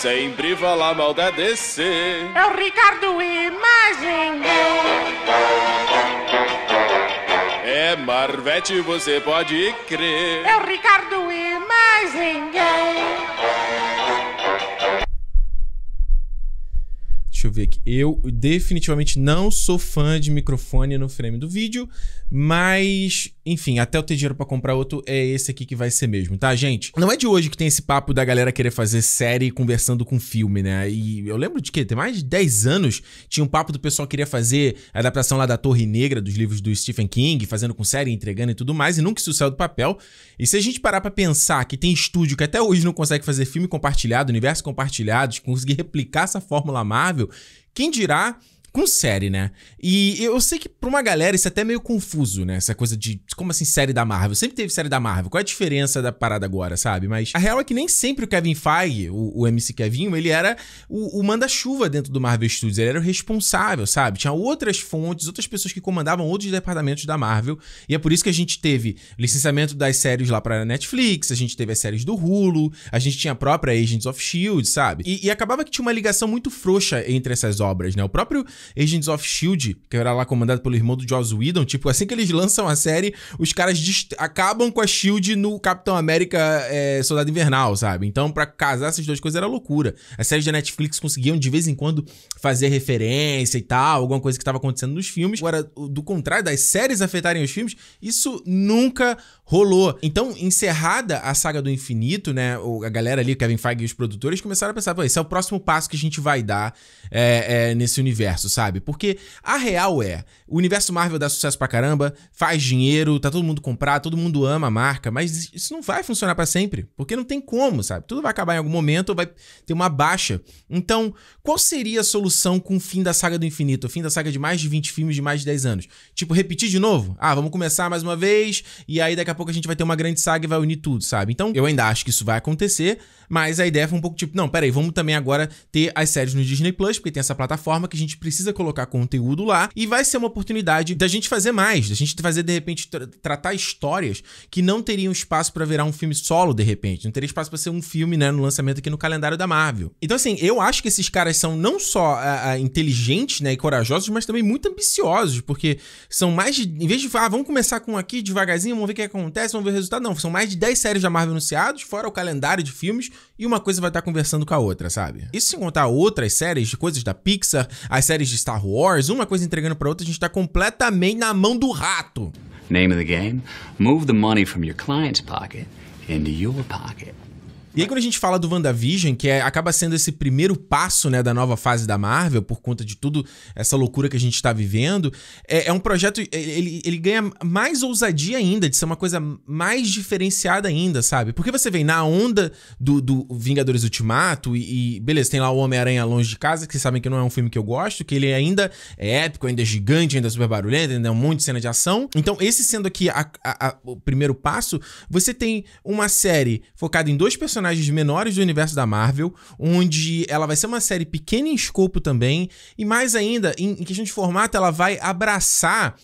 sempre falar mal da DC. É o Ricardo Imagem. É Marvete, você pode crer. É o Ricardo Imagem. Deixa eu ver aqui. Eu definitivamente não sou fã de microfone no frame do vídeo, mas enfim, até eu ter dinheiro para comprar outro, é esse aqui que vai ser mesmo, tá, gente? Não é de hoje que tem esse papo da galera querer fazer série conversando com filme, né? E eu lembro de que tem mais de 10 anos tinha um papo do pessoal que queria fazer a adaptação lá da Torre Negra dos livros do Stephen King, fazendo com série, entregando e tudo mais, e nunca isso saiu do papel. E se a gente parar para pensar que tem estúdio que até hoje não consegue fazer filme compartilhado, universo compartilhado, conseguir replicar essa fórmula Marvel, quem dirá com série, né? E eu sei que pra uma galera isso é até meio confuso, né? Essa coisa de como assim série da Marvel? Sempre teve série da Marvel. Qual é a diferença da parada agora, sabe? Mas a real é que nem sempre o Kevin Feige, o, o MC Kevinho, ele era o, o manda-chuva dentro do Marvel Studios. Ele era o responsável, sabe? Tinha outras fontes, outras pessoas que comandavam outros departamentos da Marvel. E é por isso que a gente teve licenciamento das séries lá pra Netflix, a gente teve as séries do Hulu, a gente tinha a própria Agents of S.H.I.E.L.D., sabe? E, e acabava que tinha uma ligação muito frouxa entre essas obras, né? O próprio Agents of S.H.I.E.L.D., que era lá comandado pelo irmão do Joss Whedon, tipo, assim que eles lançam a série, os caras acabam com a S.H.I.E.L.D. no Capitão América é, Soldado Invernal, sabe? Então, para casar essas duas coisas era loucura. As séries da Netflix conseguiam, de vez em quando, fazer referência e tal, alguma coisa que estava acontecendo nos filmes. Agora, do contrário, das séries afetarem os filmes, isso nunca rolou. Então, encerrada a saga do infinito, né? A galera ali, Kevin Feige e os produtores, começaram a pensar, pô, esse é o próximo passo que a gente vai dar é, é, nesse universo, sabe? Porque a real é, o universo Marvel dá sucesso pra caramba, faz dinheiro, tá todo mundo comprado, todo mundo ama a marca, mas isso não vai funcionar para sempre, porque não tem como, sabe? Tudo vai acabar em algum momento, vai ter uma baixa. Então, qual seria a solução com o fim da saga do infinito, o fim da saga de mais de 20 filmes de mais de 10 anos? Tipo, repetir de novo? Ah, vamos começar mais uma vez e aí daqui a pouco a gente vai ter uma grande saga e vai unir tudo, sabe? Então, eu ainda acho que isso vai acontecer, mas a ideia foi um pouco tipo, não, peraí, vamos também agora ter as séries no Disney Plus, porque tem essa plataforma que a gente precisa colocar conteúdo lá e vai ser uma oportunidade da gente fazer mais, da gente fazer de repente tra tratar histórias que não teriam espaço para virar um filme solo de repente, não teria espaço para ser um filme, né, no lançamento aqui no calendário da Marvel. Então assim, eu acho que esses caras são não só ah, ah, inteligentes, né, e corajosos, mas também muito ambiciosos, porque são mais de, em vez de ah, vamos começar com aqui devagarzinho, vamos ver o que acontece, vamos ver o resultado, não, são mais de 10 séries da Marvel anunciadas, fora o calendário de filmes e uma coisa vai estar tá conversando com a outra, sabe? Isso sem contar outras séries de coisas da Pixar, as séries de Star Wars, uma coisa entregando para outra, a gente tá completamente na mão do rato. Name of the game: move the money from your client's pocket into your pocket. E aí, quando a gente fala do WandaVision, que é, acaba sendo esse primeiro passo né, da nova fase da Marvel, por conta de tudo essa loucura que a gente está vivendo, é, é, um projeto. Ele, ele ganha mais ousadia ainda, de ser uma coisa mais diferenciada ainda, sabe? Porque você vem na onda do, do Vingadores Ultimato e, e beleza, tem lá o Homem-Aranha Longe de Casa, que vocês sabem que não é um filme que eu gosto, que ele ainda é épico, ainda é gigante, ainda é super barulhento, ainda é um monte de cena de ação. Então, esse sendo aqui a, a, a, o primeiro passo, você tem uma série focada em dois personagens personagens menores do universo da Marvel, onde ela vai ser uma série pequena em escopo também, e mais ainda, em, que questão de formato, ela vai abraçar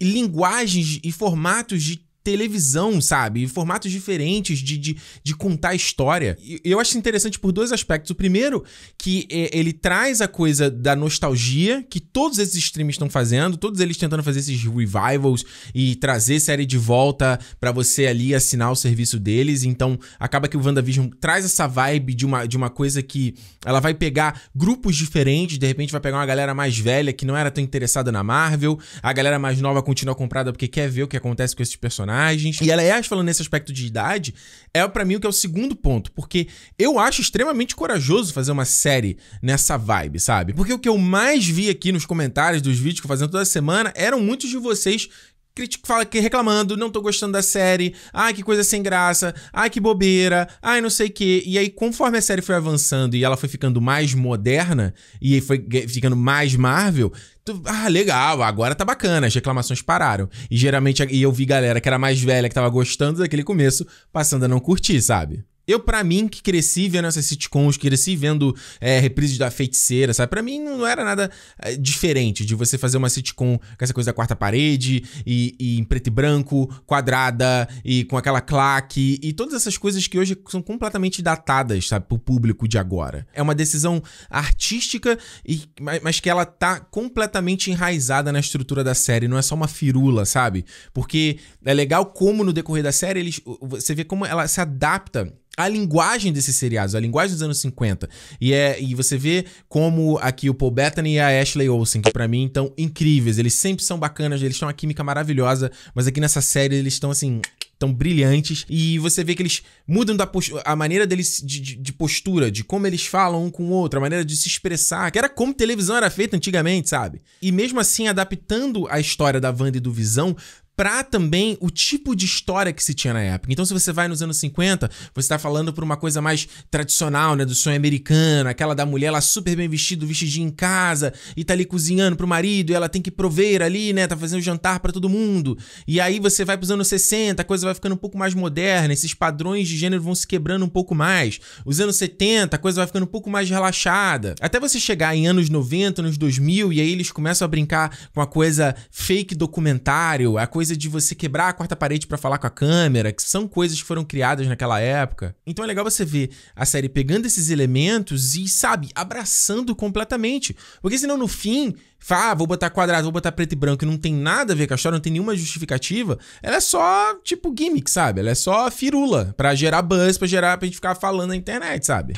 linguagens e formatos de televisão, sabe? Formatos diferentes de, de, de contar história. E eu acho interessante por dois aspectos. O primeiro, que é, ele traz a coisa da nostalgia, que todos esses streams estão fazendo, todos eles tentando fazer esses revivals e trazer série de volta para você ali assinar o serviço deles. Então, acaba que o WandaVision traz essa vibe de uma, de uma coisa que ela vai pegar grupos diferentes, de repente vai pegar uma galera mais velha que não era tão interessada na Marvel, a galera mais nova continua comprada porque quer ver o que acontece com esses personagens personagens. E ela é falando nesse aspecto de idade, é para mim o que é o segundo ponto, porque eu acho extremamente corajoso fazer uma série nessa vibe, sabe? Porque o que eu mais vi aqui nos comentários dos vídeos que eu fazendo toda semana eram muitos de vocês crítico fala que reclamando, não tô gostando da série, ai que coisa sem graça, ai que bobeira, ai não sei o que. E aí, conforme a série foi avançando e ela foi ficando mais moderna e foi ficando mais Marvel, tu, ah, legal, agora tá bacana, as reclamações pararam. E geralmente e eu vi galera que era mais velha, que tava gostando daquele começo, passando a não curtir, sabe? Eu, para mim, que cresci vendo essas sitcoms, cresci vendo é, reprises da feiticeira, sabe? Para mim não era nada é, diferente de você fazer uma sitcom com essa coisa da quarta parede e, e, em preto e branco, quadrada e com aquela claque e todas essas coisas que hoje são completamente datadas, sabe? Pro público de agora. É uma decisão artística, e, mas, mas que ela tá completamente enraizada na estrutura da série, não é só uma firula, sabe? Porque é legal como no decorrer da série eles, você vê como ela se adapta a linguagem desses seriados, a linguagem dos anos 50. E, é, e você vê como aqui o Paul Bettany e a Ashley Olsen, que pra mim estão incríveis. Eles sempre são bacanas, eles têm uma química maravilhosa, mas aqui nessa série eles estão assim tão brilhantes. E você vê que eles mudam da a maneira deles de, de, de, postura, de como eles falam um com o outro, a maneira de se expressar, que era como televisão era feita antigamente, sabe? E mesmo assim, adaptando a história da Wanda e do Visão para também o tipo de história que se tinha na época. Então, se você vai nos anos 50, você está falando por uma coisa mais tradicional, né? Do sonho americano, aquela da mulher lá super bem vestida, vestidinha em casa, e tá ali cozinhando pro marido, e ela tem que prover ali, né? Tá fazendo jantar para todo mundo. E aí você vai pros anos 60, a coisa vai ficando um pouco mais moderna, esses padrões de gênero vão se quebrando um pouco mais. Os anos 70, a coisa vai ficando um pouco mais relaxada. Até você chegar em anos 90, anos 2000, e aí eles começam a brincar com a coisa fake documentário, a coisa coisa de você quebrar a quarta parede para falar com a câmera, que são coisas que foram criadas naquela época. Então é legal você ver a série pegando esses elementos e, sabe, abraçando completamente. Porque senão no fim, fala, ah, vou botar quadrado, vou botar preto e branco, e não tem nada a ver com a história, não tem nenhuma justificativa, ela é só, tipo, gimmick, sabe? Ela é só firula para gerar buzz, para gerar, pra gente ficar falando na internet, sabe?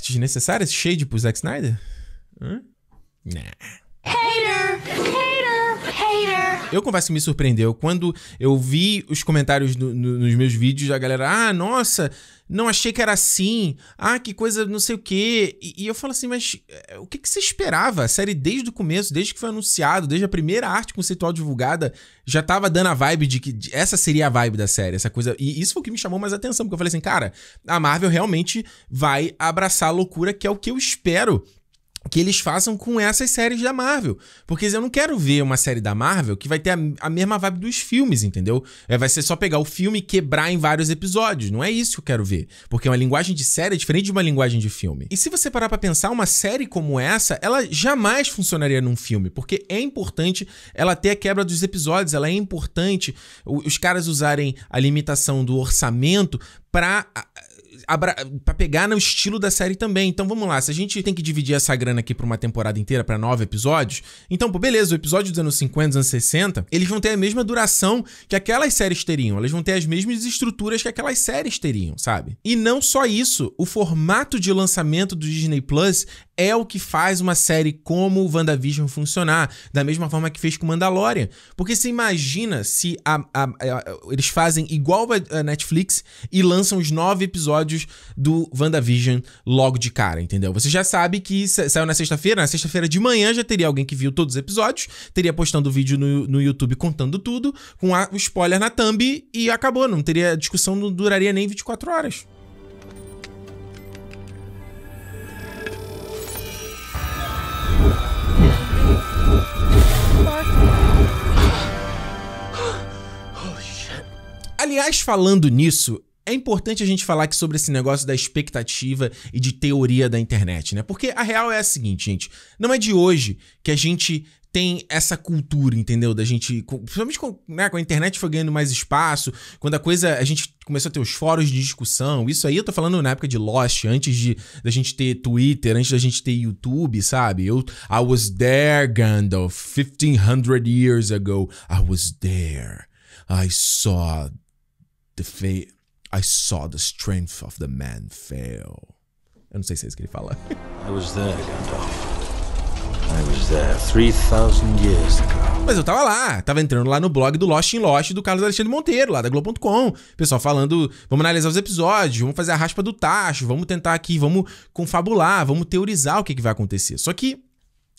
Desnecessário esse shade pro Zack Snyder? Hã? Nah. Hater! Hater! Eu confesso que me surpreendeu. Quando eu vi os comentários no, no, nos meus vídeos, a galera, ah, nossa, não achei que era assim, ah, que coisa não sei o quê. E, e eu falo assim, mas eh, o que, que você esperava? A série desde o começo, desde que foi anunciado, desde a primeira arte conceitual divulgada, já tava dando a vibe de que essa seria a vibe da série, essa coisa. E isso foi o que me chamou mais atenção, porque eu falei assim, cara, a Marvel realmente vai abraçar a loucura, que é o que eu espero que eles façam com essas séries da Marvel. Porque eu não quero ver uma série da Marvel que vai ter a, a mesma vibe dos filmes, entendeu? É, vai ser só pegar o filme e quebrar em vários episódios. Não é isso que eu quero ver. Porque uma linguagem de série é diferente de uma linguagem de filme. E se você parar pra pensar, uma série como essa, ela jamais funcionaria num filme. Porque é importante ela ter a quebra dos episódios, ela é importante os caras usarem a limitação do orçamento pra para pegar no estilo da série também. Então vamos lá, se a gente tem que dividir essa grana aqui pra uma temporada inteira, para nove episódios, então, pô, beleza, o episódio dos anos 50, dos anos 60, eles vão ter a mesma duração que aquelas séries teriam, eles vão ter as mesmas estruturas que aquelas séries teriam, sabe? E não só isso, o formato de lançamento do Disney Plus é o que faz uma série como o WandaVision funcionar, da mesma forma que fez com Mandalorian. Porque você imagina se a, a, a, eles fazem igual a Netflix e lançam os nove episódios episódios do WandaVision logo de cara, entendeu? Você já sabe que saiu na sexta-feira, na sexta-feira de manhã já teria alguém que viu todos os episódios, teria postando o vídeo no, no YouTube contando tudo, com o spoiler na thumb e acabou, não teria discussão, não duraria nem 24 horas. Aliás, falando nisso, é importante a gente falar aqui sobre esse negócio da expectativa e de teoria da internet, né? Porque a real é a seguinte, gente. Não é de hoje que a gente tem essa cultura, entendeu? Da gente. Principalmente com, né, com a internet foi ganhando mais espaço, quando a coisa. A gente começou a ter os fóruns de discussão. Isso aí eu tô falando na época de Lost, antes de da gente ter Twitter, antes da gente ter YouTube, sabe? Eu I was there, Gandalf, 1500 years ago. I was there. I saw the fate I saw the strength of the man fail. Eu não sei se é isso que ele fala. I was there, Gandalf. I was there 3,000 years ago. Mas eu tava lá, tava entrando lá no blog do Lost in Lost do Carlos Alexandre Monteiro, lá da Globo.com. Pessoal falando, vamos analisar os episódios, vamos fazer a raspa do tacho, vamos tentar aqui, vamos confabular, vamos teorizar o que, que vai acontecer. Só que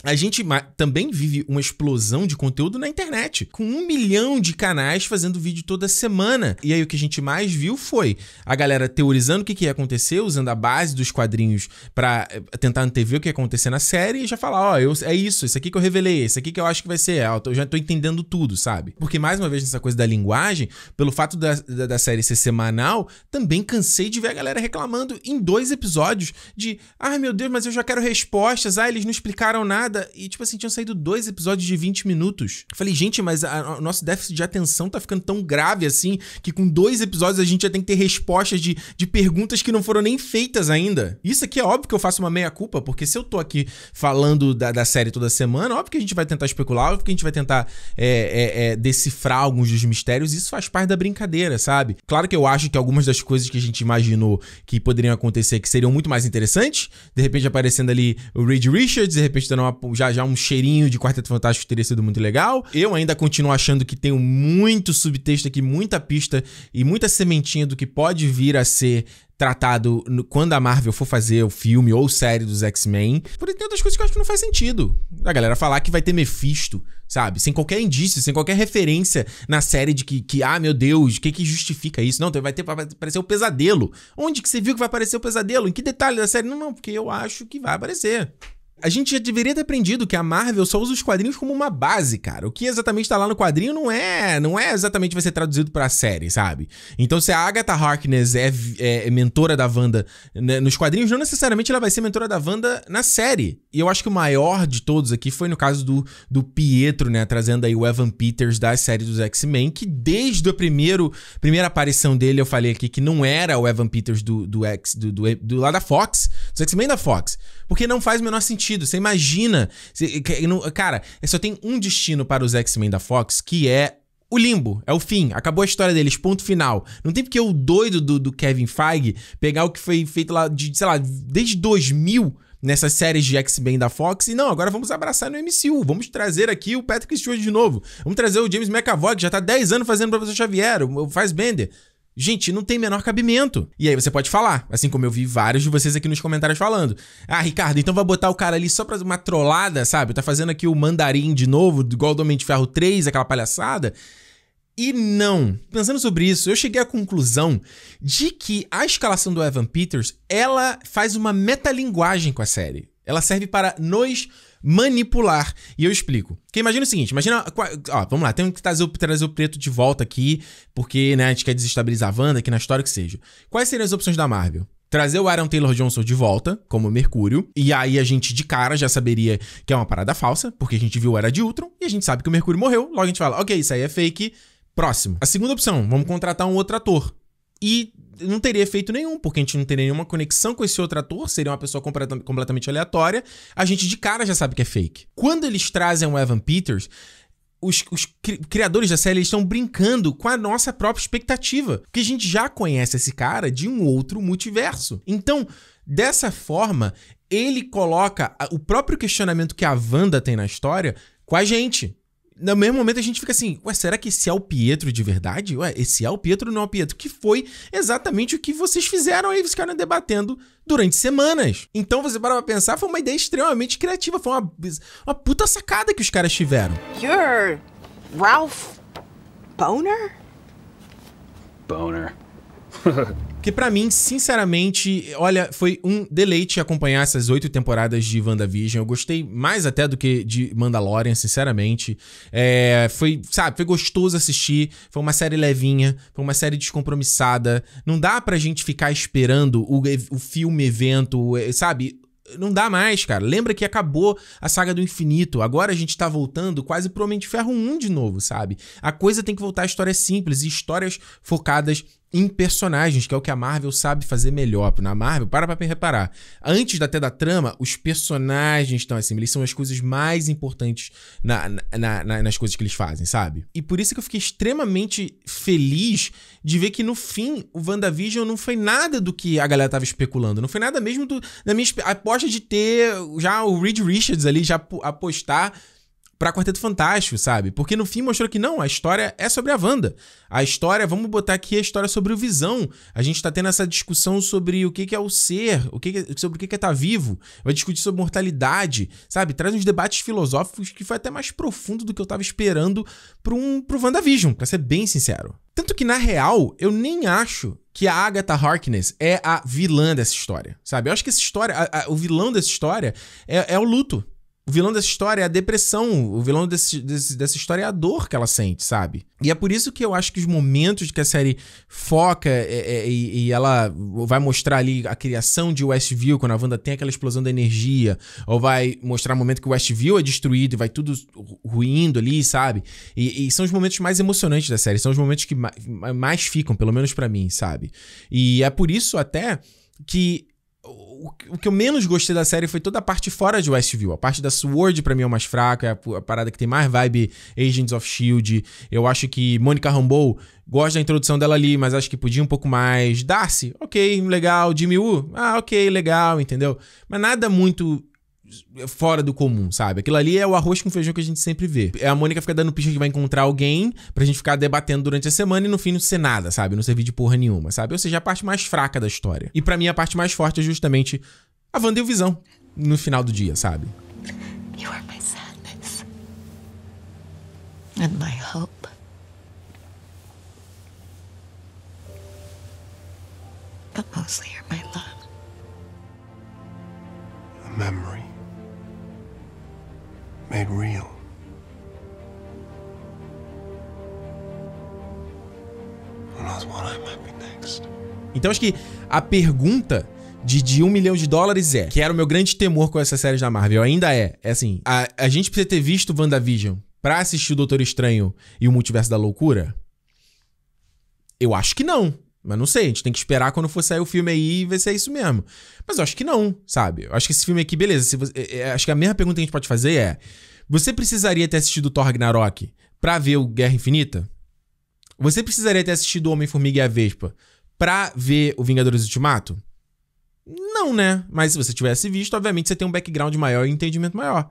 a gente também vive uma explosão de conteúdo na internet, com um milhão de canais fazendo vídeo toda semana. E aí o que a gente mais viu foi a galera teorizando o que, que ia acontecer, usando a base dos quadrinhos para eh, tentar antever o que ia acontecer na série e já falar: Ó, oh, é isso, isso aqui que eu revelei, isso aqui que eu acho que vai ser, é, ó, eu já tô entendendo tudo, sabe? Porque mais uma vez nessa coisa da linguagem, pelo fato da, da, da série ser semanal, também cansei de ver a galera reclamando em dois episódios de: ai ah, meu Deus, mas eu já quero respostas, ah, eles não explicaram nada e, tipo assim, tinham saído dois episódios de 20 minutos. Eu falei, gente, mas a, o nosso déficit de atenção tá ficando tão grave assim que com dois episódios a gente já tem que ter respostas de, de perguntas que não foram nem feitas ainda. Isso aqui é óbvio que eu faço uma meia-culpa, porque se eu tô aqui falando da, da, série toda semana, óbvio que a gente vai tentar especular, óbvio que a gente vai tentar é, é, é, decifrar alguns dos mistérios, isso faz parte da brincadeira, sabe? Claro que eu acho que algumas das coisas que a gente imaginou que poderiam acontecer que seriam muito mais interessantes, de repente aparecendo ali o Reed Richards, de repente dando uma já já um cheirinho de Quarteto Fantástico teria sido muito legal. Eu ainda continuo achando que tem muito subtexto aqui, muita pista e muita sementinha do que pode vir a ser tratado no, quando a Marvel for fazer o filme ou série dos X-Men. Por tem outras coisas que eu acho que não faz sentido. A galera falar que vai ter Mephisto, sabe? Sem qualquer indício, sem qualquer referência na série de que, que ah, meu Deus, o que que justifica isso? Não, vai ter vai aparecer o pesadelo. Onde que você viu que vai aparecer o pesadelo? Em que detalhe da série? Não, não, porque eu acho que vai aparecer. A gente já deveria ter aprendido que a Marvel só usa os quadrinhos como uma base, cara. O que exatamente tá lá no quadrinho não é, não é exatamente vai ser traduzido a série, sabe? Então se a Agatha Harkness é, é, é mentora da Wanda né, nos quadrinhos, não necessariamente ela vai ser mentora da Wanda na série. E eu acho que o maior de todos aqui foi no caso do, do Pietro, né? Trazendo aí o Evan Peters da série dos X-Men, que desde a primeiro, primeira aparição dele eu falei aqui que não era o Evan Peters do, do X, do, do, do lá da Fox, dos X-Men da Fox. Porque não faz o menor sentido sentido. Você imagina. cara, só tem um destino para os X-Men da Fox, que é o limbo, é o fim, acabou a história deles, ponto final. Não tem porque o doido do, do, Kevin Feige pegar o que foi feito lá de, sei lá, desde 2000 nessas séries de X-Men da Fox e não, agora vamos abraçar no MCU, vamos trazer aqui o Patrick Stewart de novo, vamos trazer o James McAvoy que já tá 10 anos fazendo Professor Xavier, o Faz Bender. Gente, não tem menor cabimento. E aí você pode falar, assim como eu vi vários de vocês aqui nos comentários falando. Ah, Ricardo, então vai botar o cara ali só pra uma trollada, sabe? Tá fazendo aqui o mandarim de novo, igual do Homem de Ferro 3, aquela palhaçada. E não. Pensando sobre isso, eu cheguei à conclusão de que a escalação do Evan Peters, ela faz uma metalinguagem com a série. Ela serve para nos manipular. E eu explico. Porque imagina o seguinte, imagina, ó, vamos lá, temos que trazer o, trazer o preto de volta aqui, porque, né, a gente quer desestabilizar a Wanda, aqui na história que seja. Quais seriam as opções da Marvel? trazer o Aaron Taylor Johnson de volta como Mercúrio, e aí a gente de cara já saberia que é uma parada falsa, porque a gente viu Era de Ultron e a gente sabe que o Mercúrio morreu, logo a gente fala, OK, isso aí é fake. Próximo. A segunda opção, vamos contratar um outro ator. E não teria efeito nenhum, porque a gente não teria nenhuma conexão com esse outro ator, seria uma pessoa completam, completamente aleatória. A gente de cara já sabe que é fake. Quando eles trazem o Evan Peters, os, os, criadores da série estão brincando com a nossa própria expectativa. Porque a gente já conhece esse cara de um outro multiverso. Então, dessa forma, ele coloca o próprio questionamento que a Wanda tem na história com a gente no mesmo momento a gente fica assim, ué, será que esse é o Pietro de verdade? Ué, esse é o Pietro não é o Pietro? Que foi exatamente o que vocês fizeram aí, vocês ficaram debatendo durante semanas. Então você para pra pensar, foi uma ideia extremamente criativa, foi uma, uma puta sacada que os caras tiveram. You're Ralph Boner? Boner. Porque para mim, sinceramente, olha, foi um deleite acompanhar essas oito temporadas de WandaVision. Eu gostei mais até do que de Mandalorian, sinceramente. É, foi, sabe, foi gostoso assistir. Foi uma série levinha, foi uma série descompromissada. Não dá pra gente ficar esperando o, o filme evento, é, sabe? não dá mais, cara. Lembra que acabou a saga do infinito. Agora a gente tá voltando quase pro Homem de Ferro 1 de novo, sabe? A coisa tem que voltar a histórias simples e histórias focadas em personagens, que é o que a Marvel sabe fazer melhor. Na né? Marvel, para pra reparar. Antes até da trama, os personagens estão assim, eles são as coisas mais importantes na, na, na, nas coisas que eles fazem, sabe? E por isso que eu fiquei extremamente feliz de ver que no fim o WandaVision não foi nada do que a galera tava especulando. Não foi nada mesmo do, da minha aposta de ter já o Reed Richards ali, já apostar para Quarteto Fantástico, sabe? Porque no fim mostrou que não, a história é sobre a Wanda. A história, vamos botar aqui a história sobre o Visão. A gente tá tendo essa discussão sobre o que, que é o ser, o que, que sobre o que, que é estar tá vivo. Vai discutir sobre mortalidade, sabe? Traz uns debates filosóficos que foi até mais profundo do que eu tava esperando pro, um, pro WandaVision, pra ser bem sincero. Tanto que, na real, eu nem acho que a Agatha Harkness é a vilã dessa história, sabe? Eu acho que essa história, a, a, o vilão dessa história é, é o luto, o vilão dessa história é a depressão. O vilão desse, desse, dessa história é a dor que ela sente, sabe? E é por isso que eu acho que os momentos que a série foca é, é, e, ela vai mostrar ali a criação de Westview, quando a Wanda tem aquela explosão da energia, ou vai mostrar o momento que Westview é destruído e vai tudo ruindo ali, sabe? E, e são os momentos mais emocionantes da série, são os momentos que mais, mais ficam, pelo menos para mim, sabe? E é por isso até que o, que eu menos gostei da série foi toda a parte fora de Westview. A parte da Sword, para mim, é o mais fraca, é a, parada que tem mais vibe Agents of Shield. Eu acho que Monica Rambeau, gosta da introdução dela ali, mas acho que podia um pouco mais. Darcy, ok, legal. Jimmy Woo, ah, ok, legal, entendeu? Mas nada muito é fora do comum, sabe? Aquilo ali é o arroz com feijão que a gente sempre vê. É a Mônica fica dando pista que vai encontrar alguém pra gente ficar debatendo durante a semana e no fim não ser nada, sabe? Não servir de porra nenhuma, sabe? Ou seja, a parte mais fraca da história. E para mim a parte mais forte é justamente a Wanda e o Visão no final do dia, sabe? You are my sadness and my hope. But mostly you're my love. A memory made real. Então acho que a pergunta de, de um milhão de dólares é, que era o meu grande temor com essas séries da Marvel, ainda é, é assim, a, a gente precisa ter visto WandaVision pra assistir o Doutor Estranho e o Multiverso da Loucura? Eu acho que não. Mas não sei, a gente tem que esperar quando for sair o filme aí e ver se é isso mesmo. Mas eu acho que não, sabe? Eu acho que esse filme aqui, beleza. Você, é, é, acho que a mesma pergunta que a gente pode fazer é: você precisaria ter assistido Thor Ragnarok pra ver o Guerra Infinita? Você precisaria ter assistido Homem-Formiga e a Vespa pra ver o Vingadores Ultimato? Não, né? Mas se você tivesse visto, obviamente você tem um background maior e um entendimento maior.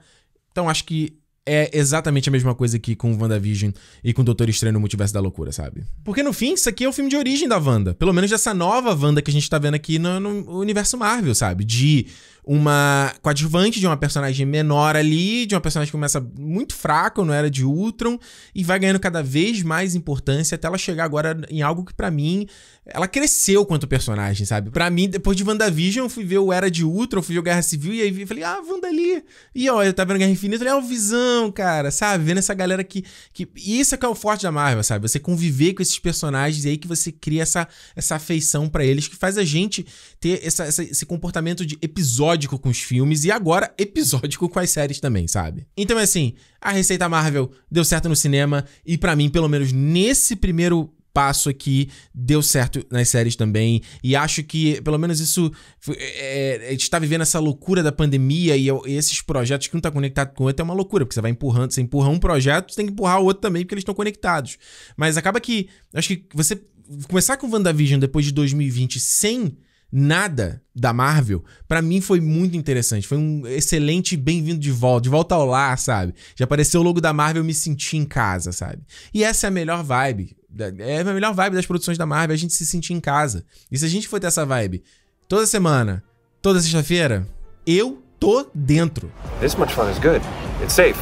Então acho que é exatamente a mesma coisa que com WandaVision e com Doutor Estranho no Multiverso da Loucura, sabe? Porque no fim, isso aqui é o filme de origem da Wanda. Pelo menos dessa nova Wanda que a gente tá vendo aqui no, no universo Marvel, sabe? De uma coadjuvante de uma personagem menor ali, de uma personagem que começa muito fraca não Era de Ultron, e vai ganhando cada vez mais importância até ela chegar agora em algo que para mim ela cresceu quanto personagem, sabe? Para mim, depois de WandaVision, eu fui ver o Era de Ultron, fui ver o Guerra Civil e aí falei: "Ah, Wanda ali". E ó, eu tava vendo Guerra Infinita, é o Visão, cara, sabe? Vendo essa galera que que e isso é que é o forte da Marvel, sabe? Você conviver com esses personagens e aí que você cria essa essa afeição para eles que faz a gente ter essa, essa, esse comportamento de episódio episódico com os filmes e agora episódico com as séries também, sabe? Então é assim, a receita Marvel deu certo no cinema e para mim, pelo menos nesse primeiro passo aqui deu certo nas séries também. E acho que, pelo menos, isso. É, é, a gente está vivendo essa loucura da pandemia e, e esses projetos que um tá conectado com o outro é uma loucura, porque você vai empurrando, você empurra um projeto, você tem que empurrar o outro também, porque eles estão conectados. Mas acaba que. Acho que você começar com o WandaVision depois de 2020 sem nada da Marvel, para mim foi muito interessante. Foi um excelente bem-vindo de volta, de volta ao lar, sabe? Já apareceu o logo da Marvel, eu me senti em casa, sabe? E essa é a melhor vibe. É a melhor vibe das produções da Marvel, a gente se sentir em casa. E se a gente for ter essa vibe toda semana, toda sexta-feira, eu tô dentro. This much fun is good. It's safe.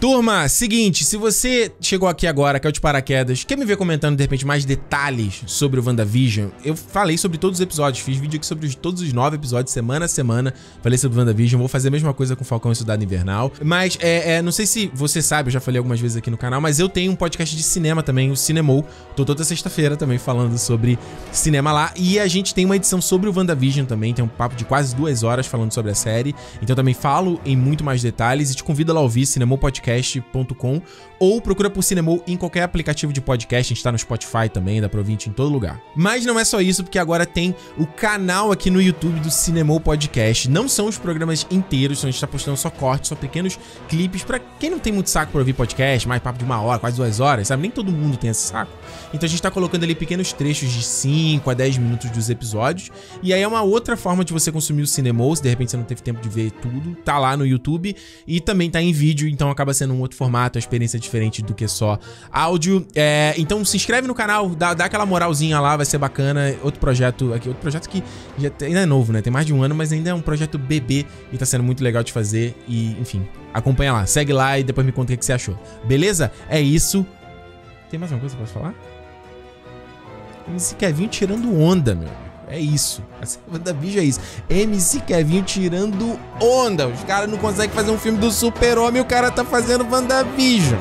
Turma, seguinte, se você chegou aqui agora, que o de paraquedas, quer me ver comentando de repente mais detalhes sobre o WandaVision, eu falei sobre todos os episódios, fiz vídeo aqui sobre os, todos os nove episódios, semana a semana, falei sobre o WandaVision, vou fazer a mesma coisa com Falcão e Cidade Invernal. Mas, é, é, não sei se você sabe, eu já falei algumas vezes aqui no canal, mas eu tenho um podcast de cinema também, o Cinemou. Tô toda sexta-feira também falando sobre cinema lá. E a gente tem uma edição sobre o WandaVision também, tem um papo de quase duas horas falando sobre a série. Então também falo em muito mais detalhes e te convido lá ao vivo ouvir, cinemopodcast.com, ou procura por Cinemou em qualquer aplicativo de podcast, a gente tá no Spotify também, dá pra ouvir em todo lugar. Mas não é só isso, porque agora tem o canal aqui no YouTube do Cinemou Podcast. Não são os programas inteiros, então a gente tá postando só cortes, só pequenos clipes, para quem não tem muito saco pra ouvir podcast, mais papo de uma hora, quase duas horas, sabe? Nem todo mundo tem esse saco. Então a gente tá colocando ali pequenos trechos de 5 a 10 minutos dos episódios, e aí é uma outra forma de você consumir o Cinemou, se de repente você não teve tempo de ver tudo, tá lá no YouTube e também tá em vídeo vídeo, então acaba sendo um outro formato, uma experiência diferente do que só áudio. É, então se inscreve no canal, dá, dá aquela moralzinha lá, vai ser bacana. Outro projeto aqui, outro projeto que já, ainda é novo, né? Tem mais de um ano, mas ainda é um projeto bebê e tá sendo muito legal de fazer. E, enfim, acompanha lá, segue lá e depois me conta o que você achou. Beleza? É isso. Tem mais alguma coisa posso falar? Esse Kevin tirando onda, meu. É isso. A WandaVision é isso. MC Kevinho tirando onda. Os caras não conseguem fazer um filme do super-homem e o cara tá fazendo WandaVision.